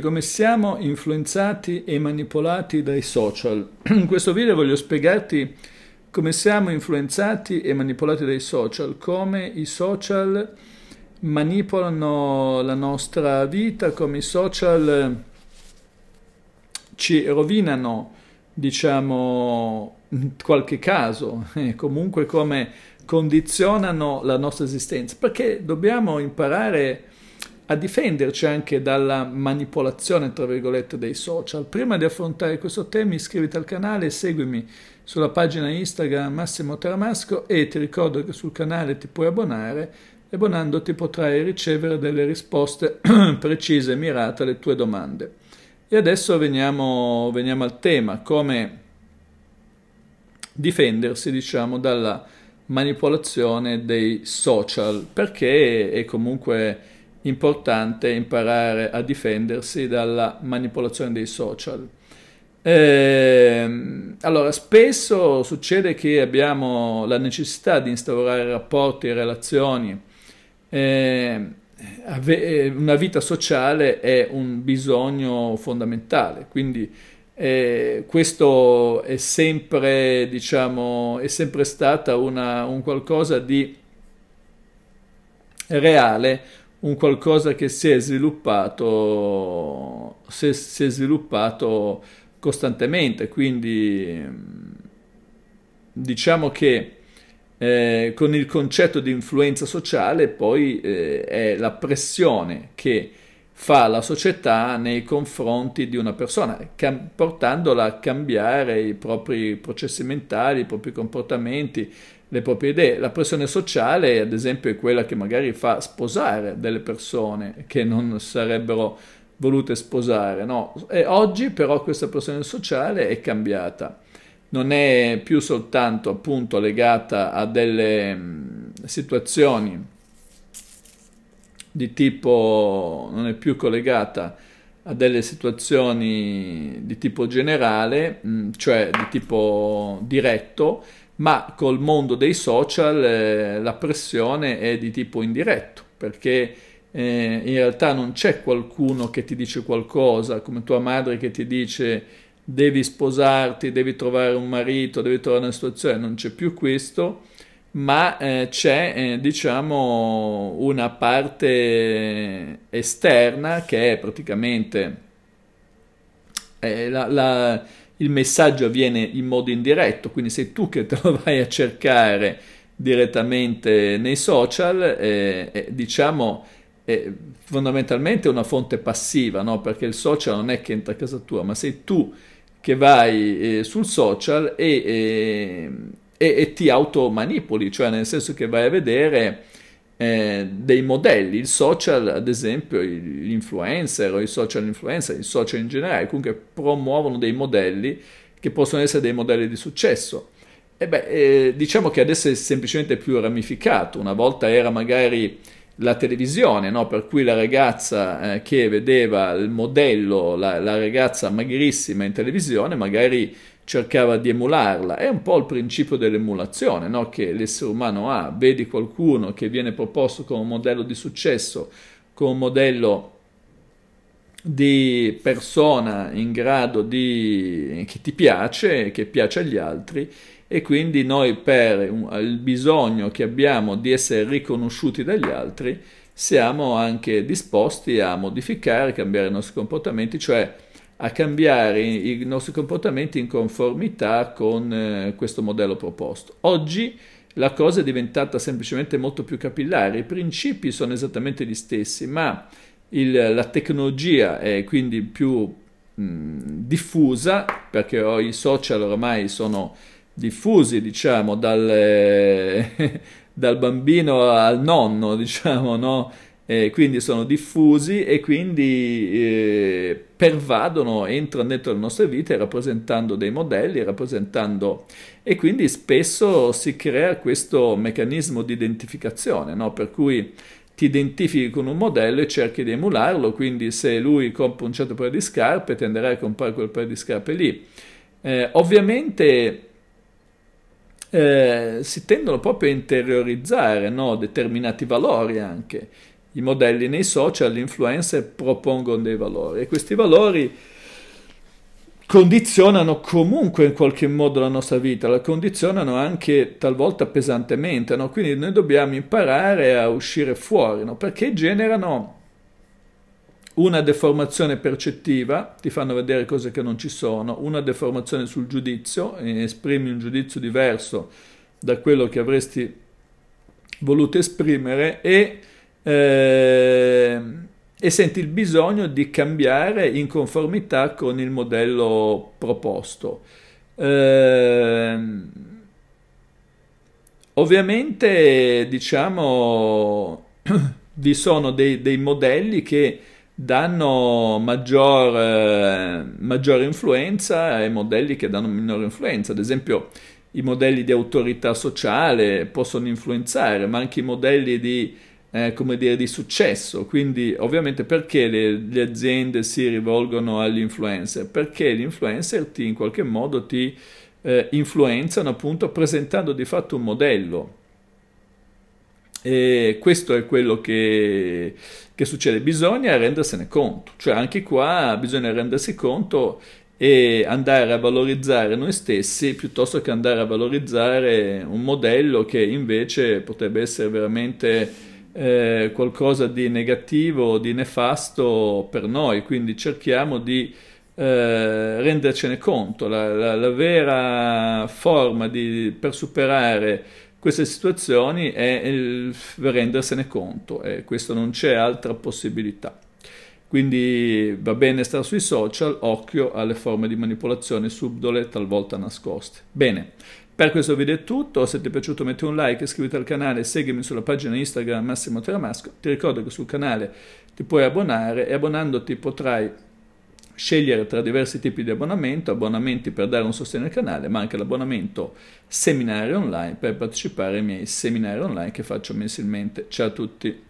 come siamo influenzati e manipolati dai social. In questo video voglio spiegarti come siamo influenzati e manipolati dai social, come i social manipolano la nostra vita, come i social ci rovinano, diciamo, in qualche caso, e comunque come condizionano la nostra esistenza, perché dobbiamo imparare a a difenderci anche dalla manipolazione, tra virgolette, dei social. Prima di affrontare questo tema iscriviti al canale e seguimi sulla pagina Instagram Massimo Taramasco e ti ricordo che sul canale ti puoi abbonare e abbonandoti potrai ricevere delle risposte precise e mirate alle tue domande. E adesso veniamo, veniamo al tema, come difendersi, diciamo, dalla manipolazione dei social, perché è comunque importante imparare a difendersi dalla manipolazione dei social. Ehm, allora, spesso succede che abbiamo la necessità di instaurare rapporti e relazioni. Ehm, una vita sociale è un bisogno fondamentale, quindi eh, questo è sempre, diciamo, è sempre stata una, un qualcosa di reale, un qualcosa che si è sviluppato, si è, si è sviluppato costantemente, quindi mm, diciamo che eh, con il concetto di influenza sociale poi eh, è la pressione che fa la società nei confronti di una persona, cam- portandola a cambiare i propri processi mentali, i propri comportamenti, le proprie idee. La pressione sociale, ad esempio, è quella che magari fa sposare delle persone che non sarebbero volute sposare. No? E oggi però questa pressione sociale è cambiata non è più soltanto appunto legata a delle situazioni di tipo non è più collegata a delle situazioni di tipo generale, mm, cioè di tipo diretto, ma col mondo dei social eh, la pressione è di tipo indiretto, perché eh, in realtà non c'è qualcuno che ti dice qualcosa, come tua madre che ti dice devi sposarti, devi trovare un marito, devi trovare una situazione, non c'è più questo ma eh, c'è eh, diciamo una parte esterna che è praticamente eh, la, la, il messaggio avviene in modo indiretto, quindi sei tu che te lo vai a cercare direttamente nei social, eh, eh, diciamo eh, è fondamentalmente una fonte passiva, no? perché il social non è che entra a casa tua, ma sei tu che vai eh, sul social e, e, e, e ti automanipoli, cioè nel senso che vai a vedere eh, dei modelli, il social ad esempio, gli influencer o i social influencer, i social in generale, comunque promuovono dei modelli che possono essere dei modelli di successo. E beh, eh, diciamo che adesso è semplicemente più ramificato, una volta era magari la televisione, no? per cui la ragazza eh, che vedeva il modello, la, la, ragazza magrissima in televisione, magari cercava di emularla. È un po' il principio dell'emulazione no? che l'essere umano ha. Vedi qualcuno che viene proposto come un modello di successo, come un modello di persona in grado di che ti piace, che piace agli altri e quindi noi per il bisogno che abbiamo di essere riconosciuti dagli altri siamo anche disposti a modificare, cambiare i nostri comportamenti, cioè a cambiare i nostri comportamenti in conformità con eh, questo modello proposto. Oggi la cosa è diventata semplicemente molto più capillare, i principi sono esattamente gli stessi, ma il, la tecnologia è quindi più mh, mm, diffusa, perché i social ormai sono diffusi, diciamo, dal, eh, dal bambino al nonno, diciamo, no? eh, quindi sono diffusi e quindi eh, pervadono, entrano dentro le nostre vite rappresentando dei modelli, rappresentando... e quindi spesso si crea questo meccanismo di identificazione, no? per cui ti identifichi con un modello e cerchi di emularlo, quindi se lui compra un certo paio di scarpe tenderai a comprare quel paio di scarpe lì. Eh, ovviamente... Eh, si tendono proprio a interiorizzare no? determinati valori anche i modelli nei social, gli influencer propongono dei valori e questi valori condizionano comunque in qualche modo la nostra vita, la condizionano anche talvolta pesantemente, no? quindi noi dobbiamo imparare a uscire fuori, no? perché generano una deformazione percettiva, ti fanno vedere cose che non ci sono, una deformazione sul giudizio, esprimi un giudizio diverso da quello che avresti voluto esprimere e eh, e senti il bisogno di cambiare in conformità con il modello proposto. Eh, ovviamente, diciamo, vi sono dei, dei modelli che danno maggior, eh, maggior, influenza e modelli che danno minore influenza. Ad esempio, i modelli di autorità sociale possono influenzare, ma anche i modelli di eh, come dire, di successo. Quindi, ovviamente, perché le, le, aziende si rivolgono agli influencer? Perché gli influencer ti, in qualche modo ti eh, influenzano appunto presentando di fatto un modello. E questo è quello che, che succede, bisogna rendersene conto, cioè anche qua bisogna rendersi conto e andare a valorizzare noi stessi piuttosto che andare a valorizzare un modello che invece potrebbe essere veramente eh, qualcosa di negativo, di nefasto per noi, quindi cerchiamo di eh, rendercene conto. La, la, la vera forma di, per superare queste situazioni è il, rendersene conto e questo non c'è altra possibilità. Quindi va bene stare sui social, occhio alle forme di manipolazione subdole talvolta nascoste. Bene, per questo video è tutto, se ti è piaciuto metti un like, iscriviti al canale, seguimi sulla pagina Instagram Massimo Tramasco, ti ricordo che sul canale ti puoi abbonare e abbonandoti potrai scegliere tra diversi tipi di abbonamento, abbonamenti per dare un sostegno al canale, ma anche l'abbonamento seminario online per partecipare ai miei seminari online che faccio mensilmente. Ciao a tutti!